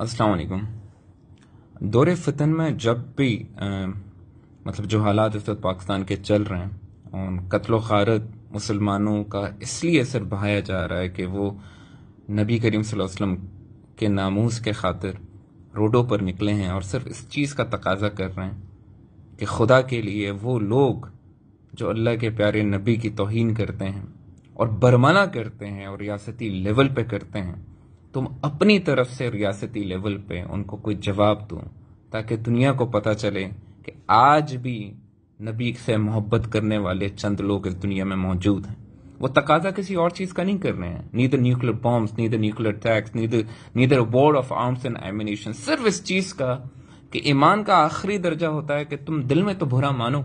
अस्सलाम वालेकुम दौर फितन में जब भी आ, मतलब जो हालात इस वक्त पाकिस्तान के चल रहे हैं और कत्ल खारत मुसलमानों का इसलिए असर बहाया जा रहा है कि वो नबी करीम वसल्लम के नामूस के खातिर रोडों पर निकले हैं और सिर्फ इस चीज़ का तकाजा कर रहे हैं कि खुदा के लिए वो लोग जो अल्लाह के प्यारे नबी की तोहन करते हैं और बरमाना करते हैं और रियासती लेवल पे करते हैं तुम अपनी तरफ से रियासती लेवल पे उनको कोई जवाब दो ताकि दुनिया को पता चले कि आज भी नबी से मोहब्बत करने वाले चंद लोग इस दुनिया में मौजूद हैं वो तकाजा किसी और चीज का नहीं कर रहे हैं नी nuclear bomb neither nuclear tax neither neither war of arms and एमिनेशन सिर्फ इस चीज का कि ईमान का आखिरी दर्जा होता है कि तुम दिल में तो बुरा मानो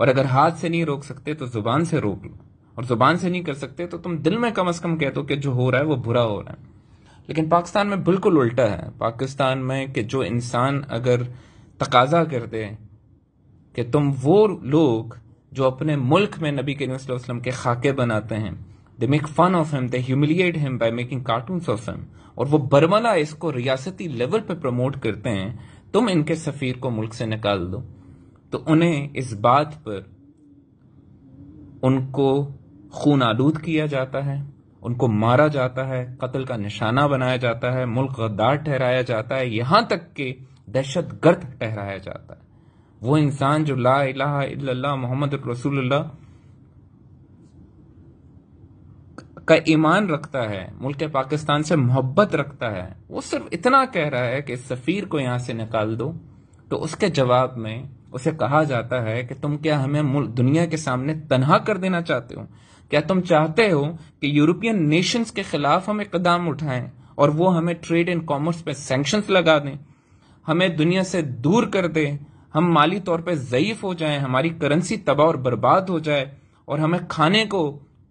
और अगर हाथ से नहीं रोक सकते तो जुबान से रोक लो और जुबान से नहीं कर सकते तो तुम दिल में कम अज कम कह दो कि जो हो रहा है वो बुरा हो रहा है लेकिन पाकिस्तान में बिल्कुल उल्टा है पाकिस्तान में कि जो इंसान अगर तकाजा कर दे कि तुम वो लोग जो अपने मुल्क में नबी करीम वसल्लम के खाके बनाते हैं they make fun of him they humiliate him by making cartoon of him और वो बर्मला इसको रियासती लेवल पे प्रमोट करते हैं तुम इनके सफ़ीर को मुल्क से निकाल दो तो उन्हें इस बात पर उनको खून आलूद किया जाता है उनको मारा जाता है कत्ल का निशाना बनाया जाता है मुल्क गद्दार ठहराया जाता है यहां तक कि दहशत गर्द ठहराया जाता है वो इंसान जो ला इलाहा इल्लल्लाह मोहम्मद रसूलुल्लाह का ईमान रखता है मुल्क पाकिस्तान से मोहब्बत रखता है वो सिर्फ इतना कह रहा है कि सफ़ीर को यहां से निकाल दो तो उसके जवाब में उसे कहा जाता है कि तुम क्या हमें दुनिया के सामने तनहा कर देना चाहते हो क्या तुम चाहते हो कि यूरोपियन नेशंस के खिलाफ हम इकदाम उठाएं और वो हमें ट्रेड एंड कॉमर्स पे सेंक्शन लगा दें हमें दुनिया से दूर कर दें हम माली तौर पे ज़यीफ हो जाएं हमारी करेंसी तबाह और बर्बाद हो जाए और हमें खाने को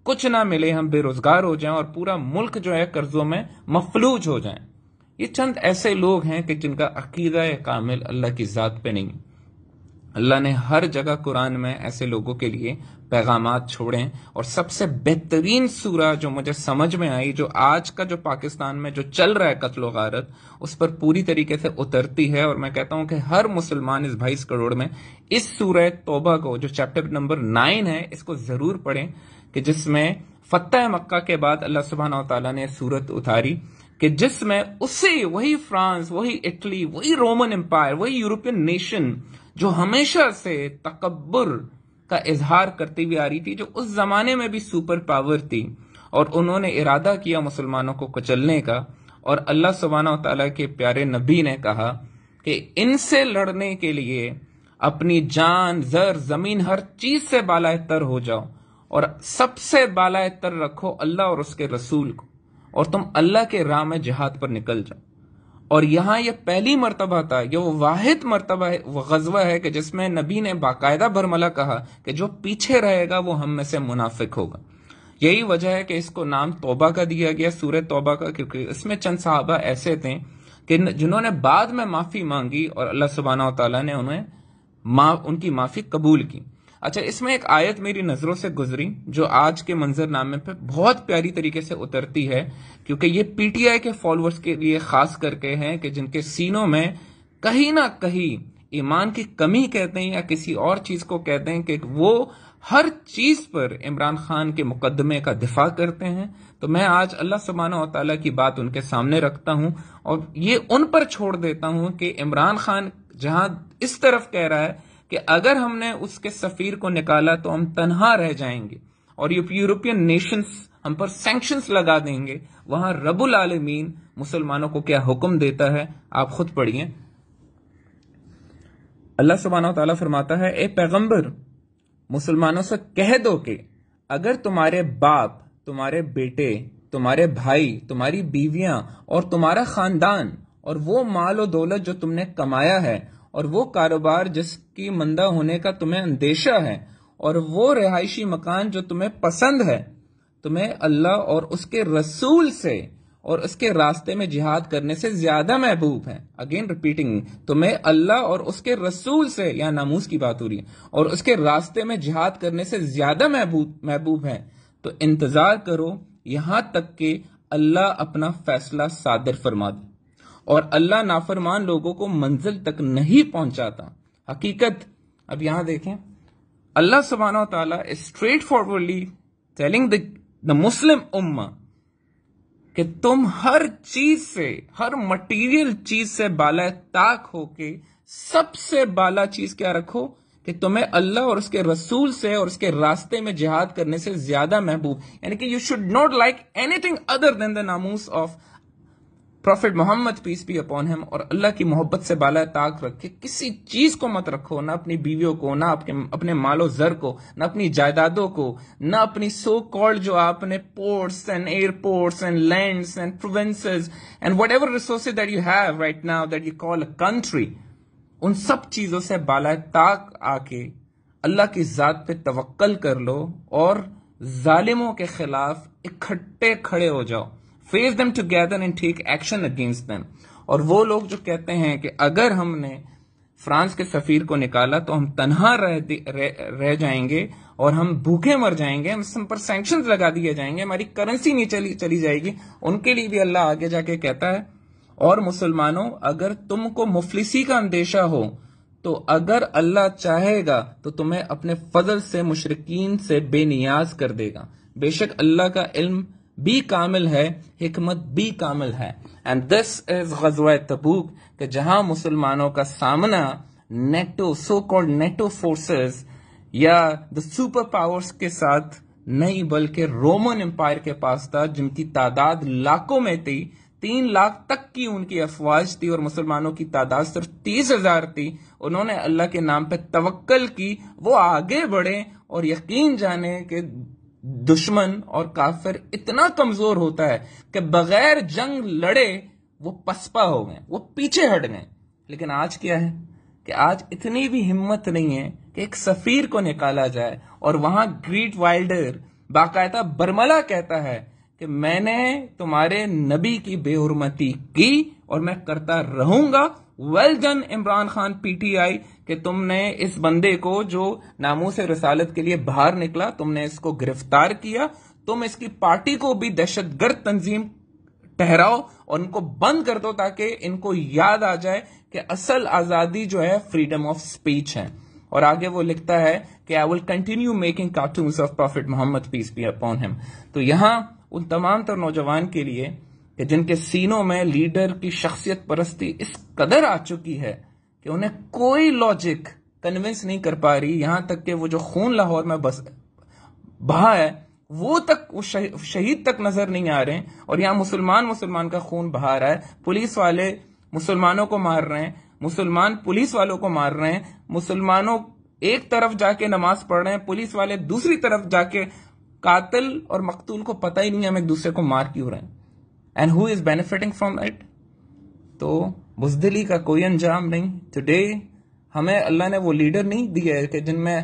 कुछ ना मिले हम बेरोजगार हो जाएं और पूरा मुल्क जो है कर्जों में मफलूज हो जाए ये चंद ऐसे लोग हैं कि जिनका अकीदा कामिल अल्लाह की ज़ात पे नहीं अल्लाह ने हर जगह कुरान में ऐसे लोगों के लिए पैगाम छोड़े और सबसे बेहतरीन सूरा जो मुझे समझ में आई जो आज का जो पाकिस्तान में जो चल रहा है कत्लो गारत उस पर पूरी तरीके से उतरती है और मैं कहता हूं कि हर मुसलमान इस बाईस करोड़ में इस सूरह तोबा को जो चैप्टर नंबर नाइन है इसको जरूर पढ़ें कि जिसमें फतेह मक्का के बाद अल्लाह सुबहाना तला ने सूरत उतारी कि जिसमें उसे वही फ्रांस वही इटली वही रोमन एम्पायर वही यूरोपियन नेशन जो हमेशा से तकबर का इजहार करती हुई आ रही थी जो उस जमाने में भी सुपर पावर थी और उन्होंने इरादा किया मुसलमानों को कुचलने का और अल्लाह सुबाना तला के प्यारे नबी ने कहा कि इनसे लड़ने के लिए अपनी जान जर जमीन हर चीज से बाला तर हो जाओ और सबसे बाला तर रखो अल्लाह और उसके रसूल को और तुम अल्लाह के राह में जहाद पर निकल जाओ और यहां यह पहली मरतबा था यह वो वाहिद मरतबा वह गजबा है कि जिसमें नबी ने बाकायदा बरमला कहा कि जो पीछे रहेगा वो हम में से मुनाफिक होगा यही वजह है कि इसको नाम तोबा का दिया गया सूर्य तोबा का क्योंकि इसमें चंद साहबा ऐसे थे कि जिन्होंने बाद में माफी मांगी और अल्लाह सुबहाना तला ने उन्हें मा, उनकी माफी कबूल की अच्छा इसमें एक आयत मेरी नजरों से गुजरी जो आज के मंजरनामे पे बहुत प्यारी तरीके से उतरती है क्योंकि ये पीटीआई के फॉलोअर्स के लिए खास करके हैं कि जिनके सीनों में कहीं ना कहीं ईमान की कमी कहते हैं या किसी और चीज को कहते हैं कि वो हर चीज पर इमरान खान के मुकदमे का दिफा करते हैं तो मैं आज अल्लाह सबाना तला की बात उनके सामने रखता हूं और ये उन पर छोड़ देता हूं कि इमरान खान जहां इस तरफ कह रहा है कि अगर हमने उसके सफीर को निकाला तो हम तनहा रह जाएंगे और यूरोपियन नेशंस हम पर सैंक्शंस लगा देंगे वहां रबुल आलमीन मुसलमानों को क्या हुक्म देता है आप खुद पढ़िए अल्लाह सुबहाना तला फरमाता है ए पैगंबर मुसलमानों से कह दो कि अगर तुम्हारे बाप तुम्हारे बेटे तुम्हारे भाई तुम्हारी बीवियां और तुम्हारा खानदान और वो माल और दौलत जो तुमने कमाया है और वो कारोबार जिसकी मंदा होने का तुम्हें अंदेशा है और वो रिहायशी मकान जो तुम्हें पसंद है तुम्हें अल्लाह और उसके रसूल से और उसके रास्ते में जिहाद करने से ज्यादा महबूब है अगेन रिपीटिंग तुम्हें अल्लाह और उसके रसूल से या नामूस की बात हो रही है और उसके रास्ते में जिहाद करने से ज्यादा महबूब महबूब है तो इंतजार करो यहां तक कि अल्लाह अपना फैसला सादर फरमा दे और अल्लाह नाफरमान लोगों को मंजिल तक नहीं पहुंचाता हकीकत अब यहां देखें अल्लाह सुबहाना तला straight forwardly telling the Muslim उम्मा कि तुम हर चीज से हर मटेरियल चीज से बाला ताक होके सबसे बाला चीज क्या रखो कि तुम्हें अल्लाह और उसके रसूल से और उसके रास्ते में जिहाद करने से ज्यादा महबूब यानी कि you should not like anything other than the नामूस ऑफ प्रॉफिट मोहम्मद पीस भी अपॉन हिम और अल्लाह की मोहब्बत से बाला ताक रखे किसी चीज को मत रखो ना अपनी बीवियों को ना अपने अपने मालो जर को ना अपनी जायदादों को ना अपनी सो कॉल्ड जो आपने ports and airports and lands and provinces and whatever resources that you have right now that you call a country उन सब चीजों से बाला ताक आके अल्लाह की जात पे तवक्ल कर लो और जालिमों के खिलाफ इकट्ठे खड़े हो जाओ face them together and take action against them और वो लोग जो कहते हैं कि अगर हमने फ्रांस के सफीर को निकाला तो हम तनहा रह, रह, जाएंगे और हम भूखे मर जाएंगे हम पर सैंक्शन लगा दिए जाएंगे हमारी करेंसी नहीं चली, चली जाएगी उनके लिए भी अल्लाह आगे जाके कहता है और मुसलमानों अगर तुमको मुफलिसी का अंदेशा हो तो अगर अल्लाह चाहेगा तो तुम्हें अपने फजल से मुशरकिन से बेनियाज कर देगा बेशक अल्लाह का इल्म बी कामिल है हमत बी कामिल है एंड दिस इज गजवा तबूक कि जहां मुसलमानों का सामना NATO so called NATO forces या द सुपर पावर्स के साथ नहीं बल्कि रोमन एम्पायर के पास था जिनकी तादाद लाखों में थी तीन लाख तक की उनकी अफवाज थी और मुसलमानों की तादाद सिर्फ तीस हजार थी उन्होंने अल्लाह के नाम पर तवक्ल की वो आगे बढ़े और यकीन जाने कि दुश्मन और काफिर इतना कमजोर होता है कि बगैर जंग लड़े वो पसपा हो गए वो पीछे हट गए लेकिन आज क्या है कि आज इतनी भी हिम्मत नहीं है कि एक सफीर को निकाला जाए और वहां ग्रीट वाइल्डर बाकायदा बर्मला कहता है कि मैंने तुम्हारे नबी की बेहरमती की और मैं करता रहूंगा well done Imran Khan PTI कि तुमने इस बंदे को जो नामों से रसालत के लिए बाहर निकला तुमने इसको गिरफ्तार किया तुम इसकी पार्टी को भी दहशतगर्द तंजीम ठहराओ और इनको बंद कर दो ताकि इनको याद आ जाए कि असल आजादी जो है फ्रीडम ऑफ स्पीच है और आगे वो लिखता है कि I will continue making cartoon of prophet Muhammad peace be upon him तो यहां उन तमाम तर नौजवान के लिए कि जिनके सीनों में लीडर की शख्सियत परस्ती इस कदर आ चुकी है कि उन्हें कोई लॉजिक कन्विंस नहीं कर पा रही यहां तक कि वो जो खून लाहौर में बस बहा है वो तक वो शहीद तक नजर नहीं आ रहे और यहां मुसलमान मुसलमान का खून बहा रहा है पुलिस वाले मुसलमानों को मार रहे हैं मुसलमान पुलिस वालों को मार रहे हैं मुसलमानों एक तरफ जाके नमाज पढ़ रहे हैं पुलिस वाले दूसरी तरफ जाके कातिल और मकतूल को पता ही नहीं है हम एक दूसरे को मार क्यों रहे हैं and who is benefiting from that तो बुजदली का कोई अंजाम नहीं टुडे हमें अल्लाह ने वो लीडर नहीं दिया है कि जिनमें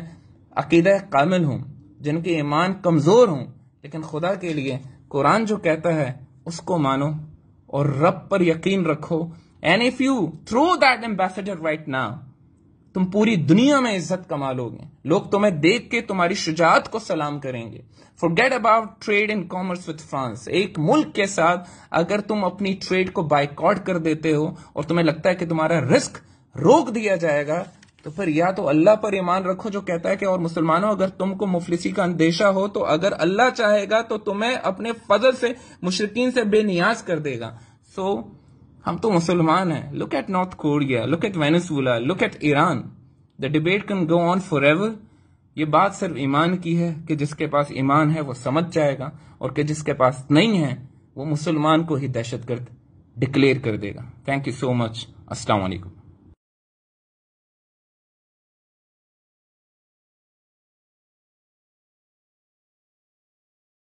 अकीद कामिल हूं जिनके ईमान कमज़ोर हों लेकिन खुदा के लिए कुरान जो कहता है उसको मानो और रब पर यकीन रखो and if you through that ambassador right now तुम पूरी दुनिया में इज्जत कमा लोगे लोग तुम्हें देख के तुम्हारी शुजात को सलाम करेंगे get about trade and commerce with France एक मुल्क के साथ अगर तुम अपनी ट्रेड को बाइकआउट कर देते हो और तुम्हें लगता है कि तुम्हारा रिस्क रोक दिया जाएगा तो फिर या तो अल्लाह पर ईमान रखो जो कहता है कि और मुसलमानों अगर तुमको मुफलिसी का अंदेशा हो तो अगर अल्लाह चाहेगा तो तुम्हें अपने फजल से मुशरकिन से बेनियाज कर देगा सो so, हम तो मुसलमान हैं look at North Korea look at Venezuela look at Iran the debate can go on forever ये बात सिर्फ ईमान की है कि जिसके पास ईमान है वो समझ जाएगा और कि जिसके पास नहीं है वो मुसलमान को ही दहशत गर्द डिक्लेयर कर देगा थैंक यू सो मच अस्सलाम वालेकुम